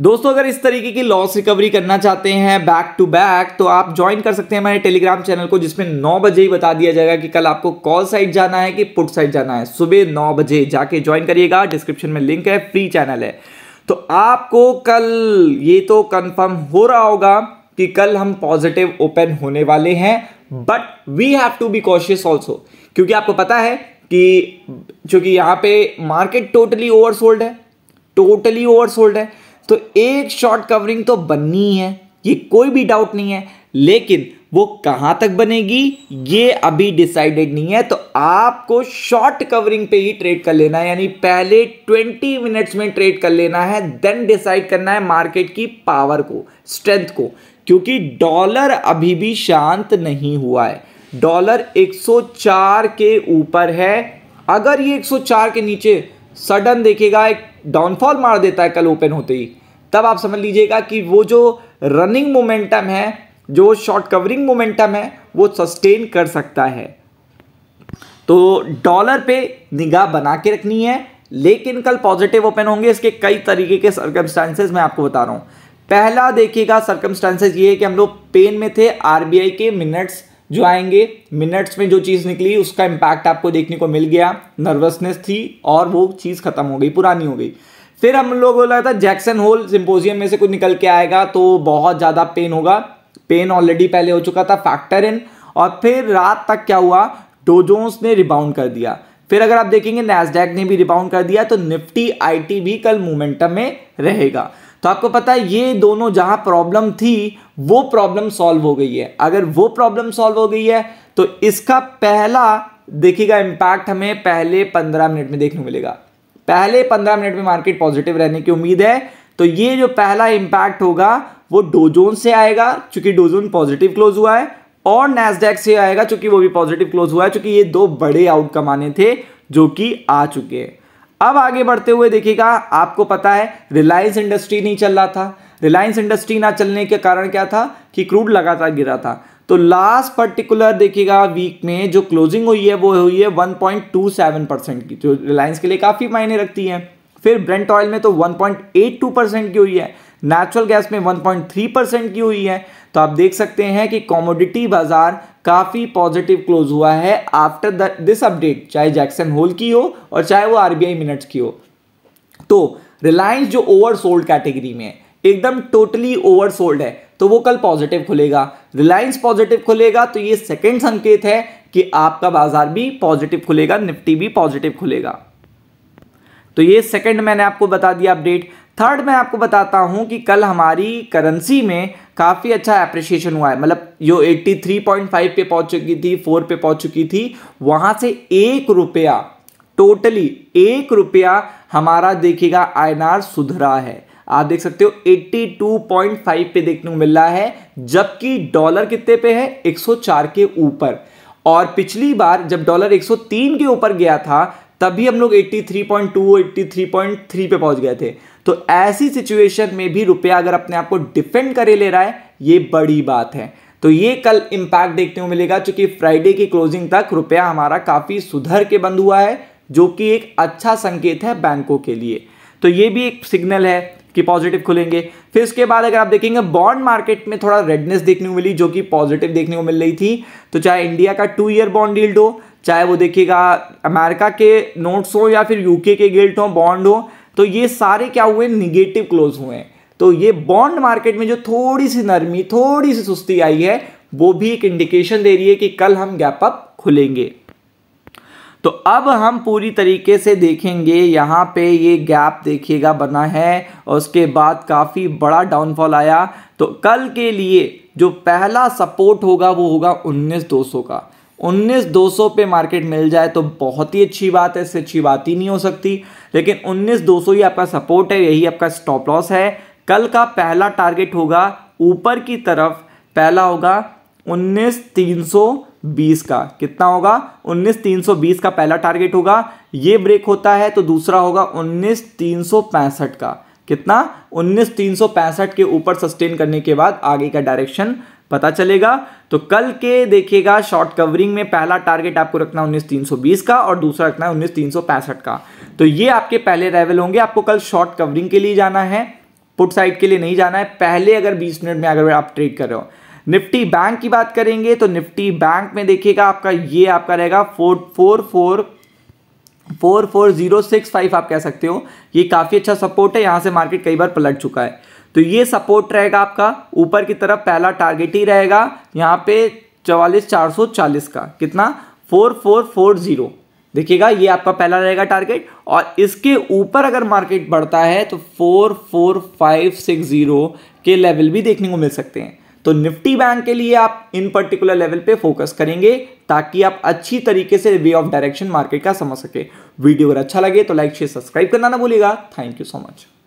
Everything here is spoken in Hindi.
दोस्तों अगर इस तरीके की लॉस रिकवरी करना चाहते हैं बैक टू बैक तो आप ज्वाइन कर सकते हैं हमारे टेलीग्राम चैनल को जिसमें नौ बजे ही बता दिया जाएगा कि कल आपको कॉल साइड जाना है कि पुट साइड जाना है सुबह नौ बजे जाके ज्वाइन करिएगा डिस्क्रिप्शन में लिंक है फ्री चैनल है तो आपको कल ये तो कंफर्म हो रहा होगा कि कल हम पॉजिटिव ओपन होने वाले हैं but we have to be cautious also क्योंकि आपको पता है कि चूंकि यहाँ पे मार्केट टोटली ओवरसोल्ड है टोटली ओवरसोल्ड है तो एक शॉर्ट कवरिंग तो बननी है ये कोई भी डाउट नहीं है लेकिन वो कहाँ तक बनेगी ये अभी डिसाइडेड नहीं है तो आपको शॉर्ट कवरिंग पे ही ट्रेड कर लेना है यानी पहले 20 मिनट्स में ट्रेड कर लेना है देन डिसाइड करना है मार्केट की पावर को स्ट्रेंथ को क्योंकि डॉलर अभी भी शांत नहीं हुआ है डॉलर 104 के ऊपर है अगर ये 104 के नीचे सडन देखेगा एक डाउनफॉल मार देता है कल ओपन होते ही तब आप समझ लीजिएगा कि वो जो रनिंग मोमेंटम है जो शॉर्ट कवरिंग मोमेंटम है वो सस्टेन कर सकता है तो डॉलर पे निगाह बना के रखनी है लेकिन कल पॉजिटिव ओपन होंगे इसके कई तरीके के सर्कमस्टांसेस मैं आपको बता रहा हूँ पहला देखिएगा सर्कमस्टांसेस ये है कि हम लोग पेन में थे आरबीआई के मिनट्स जो आएंगे मिनट्स में जो चीज़ निकली उसका इम्पैक्ट आपको देखने को मिल गया नर्वसनेस थी और वो चीज़ खत्म हो गई पुरानी हो गई फिर हम लोग को लगा था जैक्सन होल सिंपोजियम में से कुछ निकल के आएगा तो बहुत ज़्यादा पेन होगा पेन ऑलरेडी पहले हो चुका था फैक्टर इन और फिर रात तक क्या हुआ डोजोन्स ने रिबाउंड कर दिया फिर अगर आप देखेंगे नैसडैक ने भी रिबाउंड कर दिया तो निफ्टी आईटी भी कल मोमेंटम में रहेगा तो आपको पता है ये दोनों जहां प्रॉब्लम थी वो प्रॉब्लम सॉल्व हो गई है अगर वो प्रॉब्लम सॉल्व हो गई है तो इसका पहला देखिएगा इम्पैक्ट हमें पहले पंद्रह मिनट में देखने को मिलेगा पहले पंद्रह मिनट में मार्केट पॉजिटिव रहने की उम्मीद है तो ये जो पहला इंपैक्ट होगा वो डोजोन से आएगा चूंकि डोजोन पॉजिटिव क्लोज हुआ है और नैसडेक से आएगा चूंकि वो भी पॉजिटिव क्लोज हुआ है चूंकि ये दो बड़े आउटकम आने थे जो कि आ चुके हैं अब आगे बढ़ते हुए देखिएगा आपको पता है रिलायंस इंडस्ट्री नहीं चल रहा था रिलायंस इंडस्ट्री ना चलने के कारण क्या था कि क्रूड लगातार गिरा था तो लास्ट पर्टिकुलर देखिएगा वीक में जो क्लोजिंग हुई है वो हुई है 1.27 परसेंट की जो रिलायंस के लिए काफ़ी मायने रखती है फिर ब्रेंट ऑयल में तो 1.82 परसेंट की हुई है नेचुरल गैस में 1.3 परसेंट की हुई है तो आप देख सकते हैं कि कॉमोडिटी बाजार काफ़ी पॉजिटिव क्लोज हुआ है आफ्टर दिस अपडेट चाहे जैक्सन होल की हो और चाहे वो आरबीआई मिनट्स की हो तो रिलायंस जो ओवर सोल्ड कैटेगरी में है एकदम टोटली ओवर सोल्ड है तो वो कल पॉजिटिव खुलेगा रिलायंस पॉजिटिव खुलेगा तो ये सेकेंड संकेत है कि आपका बाजार भी पॉजिटिव खुलेगा निफ्टी भी पॉजिटिव खुलेगा तो ये सेकेंड मैंने आपको बता दिया अपडेट थर्ड मैं आपको बताता हूं कि कल हमारी करेंसी में काफ़ी अच्छा एप्रिशिएशन हुआ है मतलब जो 83.5 पे पहुंच चुकी थी 4 पे पहुंच चुकी थी वहां से एक रुपया टोटली एक रुपया हमारा देखिएगा आयनार सुधरा है आप देख सकते हो 82.5 पे देखने को मिल रहा है जबकि डॉलर कितने पे है 104 के ऊपर और पिछली बार जब डॉलर 103 के ऊपर गया था तभी हम लोग 83.2 83.3 पे पहुंच गए थे तो ऐसी सिचुएशन में भी रुपया अगर अपने आप को डिफेंड करे ले रहा है ये बड़ी बात है तो ये कल इंपैक्ट देखने को मिलेगा चूंकि फ्राइडे की क्लोजिंग तक रुपया हमारा काफ़ी सुधर के बंद हुआ है जो कि एक अच्छा संकेत है बैंकों के लिए तो ये भी एक सिग्नल है कि पॉजिटिव खुलेंगे फिर उसके बाद अगर आप देखेंगे बॉन्ड मार्केट में थोड़ा रेडनेस देखने को मिली जो कि पॉजिटिव देखने को मिल रही थी तो चाहे इंडिया का टू ईयर बॉन्ड यील्ड हो चाहे वो देखिएगा अमेरिका के नोट्स हो या फिर यूके के गिल्ट हो बॉन्ड हो तो ये सारे क्या हुए निगेटिव क्लोज हुए हैं तो ये बॉन्ड मार्केट में जो थोड़ी सी नरमी थोड़ी सी सुस्ती आई है वो भी एक इंडिकेशन दे रही है कि कल हम गैप अप खुलेंगे तो अब हम पूरी तरीके से देखेंगे यहाँ पे ये गैप देखिएगा बना है और उसके बाद काफ़ी बड़ा डाउनफॉल आया तो कल के लिए जो पहला सपोर्ट होगा वो होगा उन्नीस दो सौ का उन्नीस दो सौ पे मार्केट मिल जाए तो बहुत ही अच्छी बात है इससे अच्छी बात ही नहीं हो सकती लेकिन उन्नीस दो सौ ही आपका सपोर्ट है यही आपका स्टॉप लॉस है कल का पहला टारगेट होगा ऊपर की तरफ पहला होगा उन्नीस तीन सौ बीस का कितना होगा उन्नीस तीन सौ बीस का पहला टारगेट होगा ये ब्रेक होता है तो दूसरा होगा उन्नीस तीन सौ पैंसठ का कितना उन्नीस तीन सौ पैंसठ के ऊपर सस्टेन करने के बाद आगे का डायरेक्शन पता चलेगा तो कल के देखिएगा शॉर्ट कवरिंग में पहला टारगेट आपको रखना है उन्नीस तीन सौ बीस का और दूसरा रखना है उन्नीस तीन सौ पैंसठ का तो ये आपके पहले लेवल होंगे आपको कल शॉर्ट कवरिंग के लिए जाना है पुट साइड के लिए नहीं जाना है पहले अगर 20 मिनट में अगर आप ट्रेड कर रहे हो निफ्टी बैंक की बात करेंगे तो निफ्टी बैंक में देखिएगा आपका ये आपका रहेगा four four four four four zero six five आप कह सकते हो ये काफ़ी अच्छा सपोर्ट है यहाँ से मार्केट कई बार पलट चुका है तो ये सपोर्ट रहेगा आपका ऊपर की तरफ पहला टारगेट ही रहेगा यहाँ पे चवालीस चार सौ चालीस का कितना फोर फोर फोर जीरो देखिएगा ये आपका पहला रहेगा टारगेट और इसके ऊपर अगर मार्केट बढ़ता है तो four four five six zero के लेवल भी देखने को मिल सकते हैं तो निफ्टी बैंक के लिए आप इन पर्टिकुलर लेवल पे फोकस करेंगे ताकि आप अच्छी तरीके से वे ऑफ डायरेक्शन मार्केट का समझ सके वीडियो अगर अच्छा लगे तो लाइक शेयर सब्सक्राइब करना ना भूलेगा थैंक यू सो मच